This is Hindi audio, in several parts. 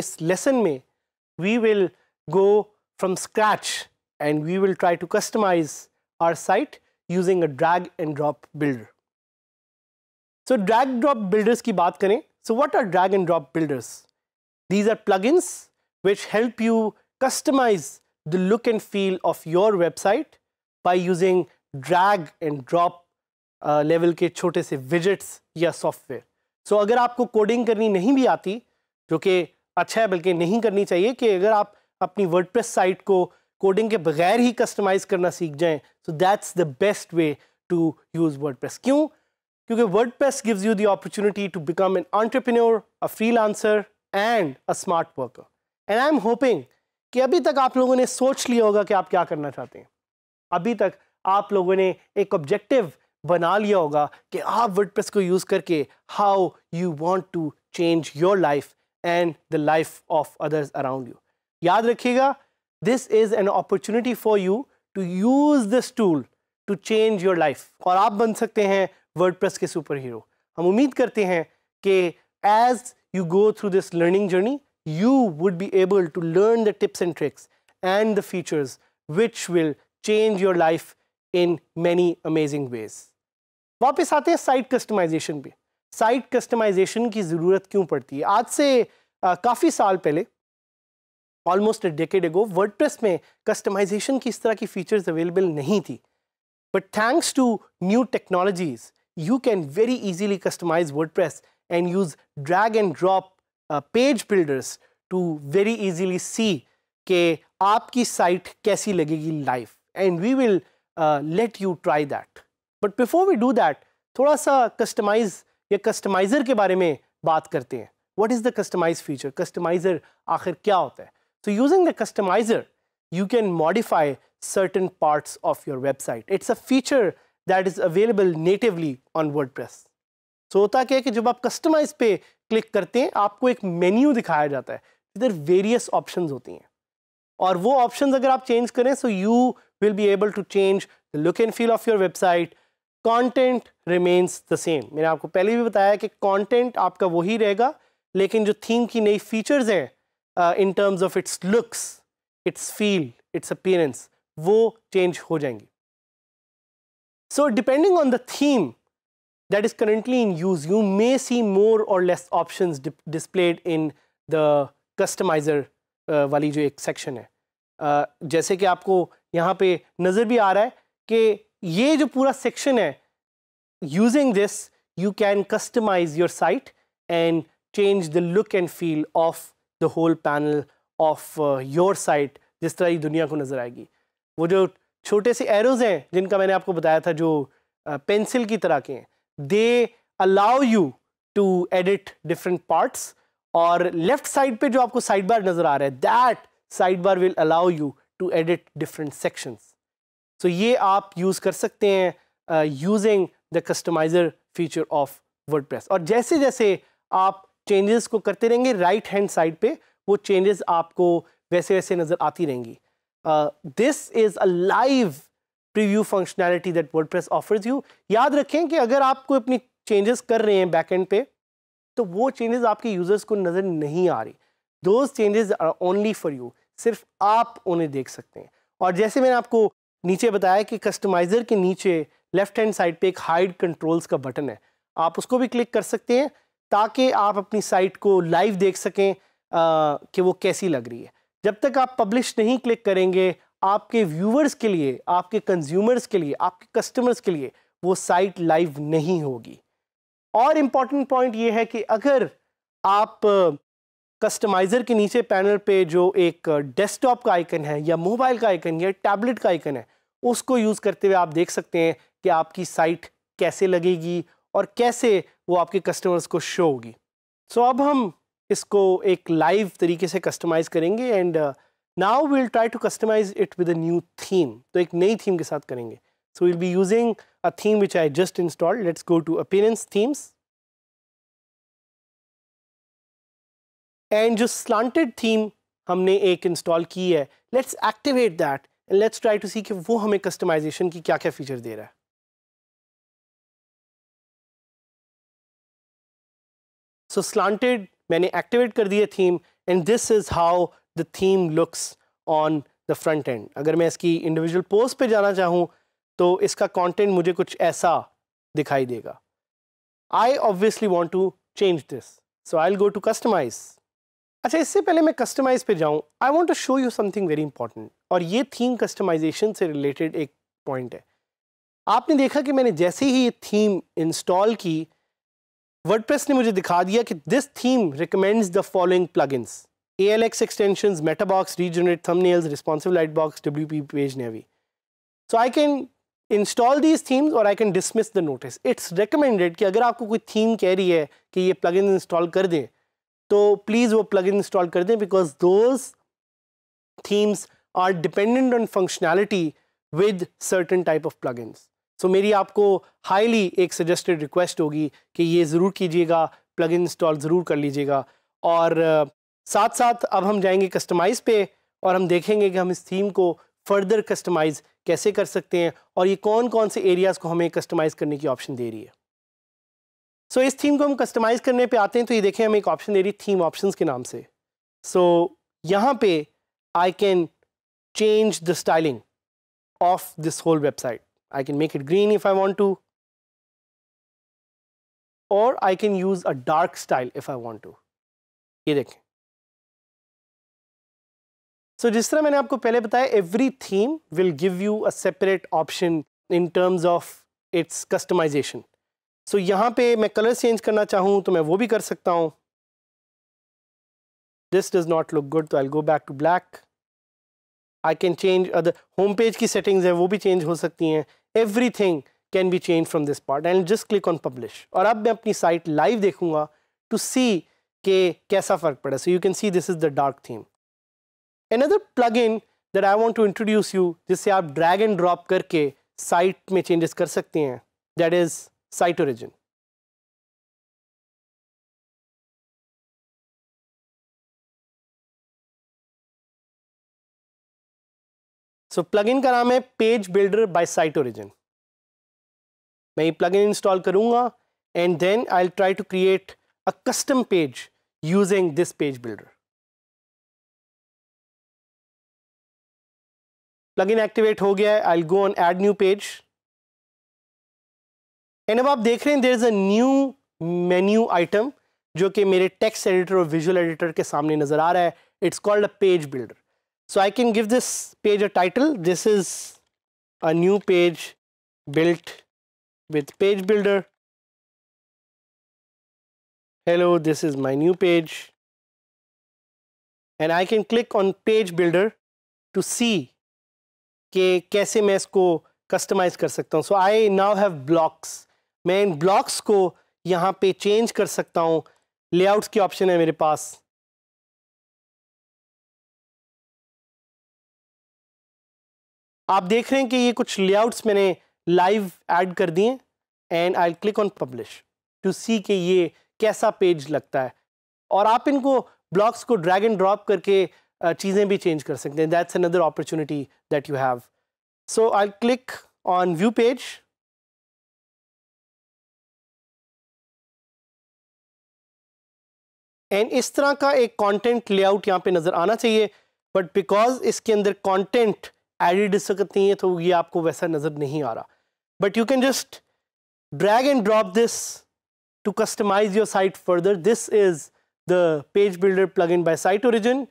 इस lesson may, we will go from scratch and we will try to customize our site using a drag and drop builder. So drag drop builders की बात करें So what are drag and drop builders? These are plugins which help you customize the look and feel of your website by using drag and drop level के छोटे से विजिट्स या सॉफ्टवेयर सो so, अगर आपको कोडिंग करनी नहीं भी आती जो कि अच्छा है बल्कि नहीं करनी चाहिए कि अगर आप अपनी वर्डप्रेस साइट को कोडिंग के बगैर ही कस्टमाइज़ करना सीख जाएं so that's the best way to use word क्यों क्योंकि WordPress gives you the opportunity to become an entrepreneur a freelancer and a smart worker and I am hoping कि अभी तक आप लोगों ने सोच लिया होगा कि आप क्या करना चाहते हैं अभी तक आप लोगों ने एक ऑब्जेक्टिव बना लिया होगा कि आप वर्ड को यूज़ करके how you want to change your life and the life of others around you याद रखिएगा this is an opportunity for you to use this tool to change your life और आप बन सकते हैं प्रेस के सुपर हीरो हम उम्मीद करते हैं कि as you go through this learning journey you would be able to learn the tips and tricks and the features which will change your life in many amazing ways वापस आते हैं साइट कस्टमाइजेशन पे साइट कस्टमाइजेशन की ज़रूरत क्यों पड़ती है आज से काफ़ी साल पहले ऑलमोस्ट डेकेड एगो प्रेस में कस्टमाइजेशन की इस तरह की फीचर्स अवेलेबल नहीं थी but thanks to new technologies you can very easily customise WordPress and use drag and drop page builders to very easily see के आपकी साइट कैसी लगेगी life and we will let you try that but before we do that थोड़ा सा कस्टमाइज या कस्टमाइज़र के बारे में बात करते हैं what is the customise feature customiser आखिर क्या होता है So using the customizer, you can modify certain parts of your website. It's a feature that is available natively on WordPress. So होता क्या है कि जब आप customize पे क्लिक करते हैं आपको एक मेन्यू दिखाया जाता है इधर वेरियस ऑप्शन होती हैं और वो ऑप्शन अगर आप चेंज करें so you will be able to change the look and feel of your website content remains the same मैंने आपको पहले भी बताया कि कॉन्टेंट आपका वही रहेगा लेकिन जो थीम की नई फीचर्स हैं in terms of its looks its feel its appearance वो चेंज हो जाएंगे so depending on the theme that is currently in use you may see more और less option displayed in the customiser वाली जो एक सेक्शन है uh, जैसे कि आपको यहाँ पे नज़र भी आ रहा है कि ये जो पूरा सेक्शन है using this you can customise your site and change the look and feel of the whole panel of your site जिस तरह ये दुनिया को नज़र आएगी वो जो छोटे से एरोज़ हैं जिनका मैंने आपको बताया था जो पेंसिल uh, की तरह के हैं they allow you to edit different parts और लेफ्ट साइड पे जो आपको साइड बार नज़र आ रहा है that side bar will allow you to edit different sections so ये आप यूज़ कर सकते हैं using the customiser feature of WordPress और जैसे जैसे आप चेंजेस को करते रहेंगे राइट हैंड साइड पे वो चेंजेस आपको वैसे वैसे नज़र आती रहेंगी this is a live preview functionality that press offers you याद रखें कि अगर आप कोई अपनी चेंजेस कर रहे हैं बैक एंड पे तो वो चेंजेस आपके यूज़र्स को नज़र नहीं आ रही those changes are only for you सिर्फ आप उन्हें देख सकते हैं और जैसे मैंने आपको नीचे बताया कि कस्टमाइज़र के नीचे लेफ्ट हैंड साइड पे एक हाइड कंट्रोल्स का बटन है आप उसको भी क्लिक कर सकते हैं ताकि आप अपनी साइट को लाइव देख सकें कि वो कैसी लग रही है जब तक आप पब्लिश नहीं क्लिक करेंगे आपके व्यूअर्स के लिए आपके कंज्यूमर्स के लिए आपके कस्टमर्स के लिए वो साइट लाइव नहीं होगी और इम्पॉर्टेंट पॉइंट ये है कि अगर आप कस्टमाइज़र के नीचे पैनल पे जो एक डेस्कटॉप का आइकन है या मोबाइल का आइकन या टैबलेट का आइकन है उसको यूज़ करते हुए आप देख सकते हैं कि आपकी साइट कैसे लगेगी और कैसे वो आपके कस्टमर्स को शो होगी सो so, अब हम इसको एक लाइव तरीके से कस्टमाइज़ करेंगे and now we'll try to customize it with a new theme तो एक नई थीम के साथ करेंगे so will be using a theme which I just install let's go to appearance themes and जो स्लांटेड थीम हमने एक इंस्टॉल की है let's activate that and let's try to see कि वो हमें कस्टमाइजेशन की क्या क्या फीचर दे रहा है So slanted, मैंने activate कर दिया theme and this is how the theme looks on the front end. अगर मैं इसकी individual post पे जाना चाहूँ तो इसका content मुझे कुछ ऐसा दिखाई देगा I obviously want to change this. So I'll go to customize. अच्छा इससे पहले मैं कस्टमाइज पे जाऊँ I want to show you something very important और ये थीम कस्टमाइजेशन से रिलेटेड एक पॉइंट है आपने देखा कि मैंने जैसे ही ये थीम इंस्टॉल की वर्डप्रेस ने मुझे दिखा दिया कि this theme recommends the following plugins ALX extensions, Metabox, Regenerate thumbnails, responsive lightbox, WP page navy. So I can install these themes or I can dismiss the notice. It's recommended कि अगर आपको कोई theme कह रही है कि ये plugin install कर दें तो please वो plugin install कर दें because those themes are dependent on functionality with certain type of plugins. So so, मेरी आपको हाईली एक सजेस्टेड रिक्वेस्ट होगी कि ये ज़रूर कीजिएगा प्लग इंस्टॉल ज़रूर कर लीजिएगा और साथ साथ अब हम जाएंगे कस्टमाइज़ पे और हम देखेंगे कि हम इस थीम को फर्दर कस्टमाइज़ कैसे कर सकते हैं और ये कौन कौन से एरियाज़ को हमें कस्टमाइज़ करने की ऑप्शन दे रही है सो so, इस थीम को हम कस्टमाइज़ करने पे आते हैं तो ये देखें हमें एक ऑप्शन दे रही है थीम ऑप्शन के नाम से सो so, यहाँ पे I can change the styling of this whole website I can make it green if I want to or I can use a dark style if I want to ये देखें सो so, जिस तरह मैंने आपको पहले बताया every theme will give you a separate option in terms of its customization so यहाँ पे मैं कलर चेंज करना चाहूँ तो मैं वो भी कर सकता हूँ this does not look good तो I go back to black I can change other home page की सेटिंग्स है वो भी चेंज हो सकती हैं everything can be change from this part and just click on publish और अब मैं अपनी साइट लाइव देखूंगा टू सी के कैसा फर्क पड़ा so you can see this is the dark theme other plugin that I want to introduce you जिससे आप ड्रैग एंड ड्रॉप करके साइट में चेंजेस कर सकते हैं that is site origin so plugin का नाम है page builder by site origin मैं ये प्लगइन इंस्टॉल करूंगा and then I try to create a custom page using this page builder plugin activate हो गया है I go on add new page and अब आप देख रहे हैं there is a new menu item जो कि मेरे टेक्स्ट एडिटर और विजुअल एडिटर के सामने नज़र आ रहा है it's called a page builder So I can give this page a title. This is a new page built with page builder. Hello, this is my new page. And I can click on page builder to see ke kaise main isko customize kar sakta hu so i now have blocks main blocks ko yahan pe change kar sakta hu layouts ki option hai mere paas आप देख रहे हैं कि ये कुछ लेआउट्स मैंने लाइव ऐड कर दिए and I click on publish to see कि ये कैसा पेज लगता है और आप इनको ब्लॉक्स को ड्रैग एंड ड्रॉप करके चीज़ें भी चेंज कर सकते हैं that's another opportunity that you have so I click on view page and इस तरह का एक कंटेंट लेआउट यहाँ पे नज़र आना चाहिए बट बिकॉज इसके अंदर कंटेंट एडिड इससे करती हैं तो ये आपको वैसा नज़र नहीं आ रहा but you can just drag and drop this to customize your site further this is the page builder plugin by site origin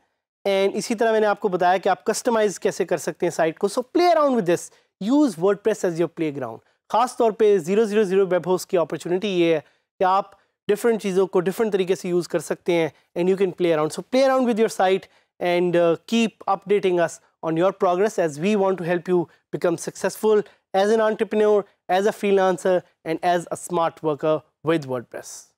and इसी तरह मैंने आपको बताया कि आप कस्टमाइज कैसे कर सकते हैं साइट को so play around with this use WordPress as your playground खास तौर पर zero zero zero web host की अपॉर्चुनिटी ये है कि आप डिफरेंट चीज़ों को डिफरेंट तरीके से यूज़ कर सकते हैं and you can play around so play around with your site and keep updating us on your progress as we want to help you become successful as an entrepreneur, as a freelancer, and as a smart worker with WordPress.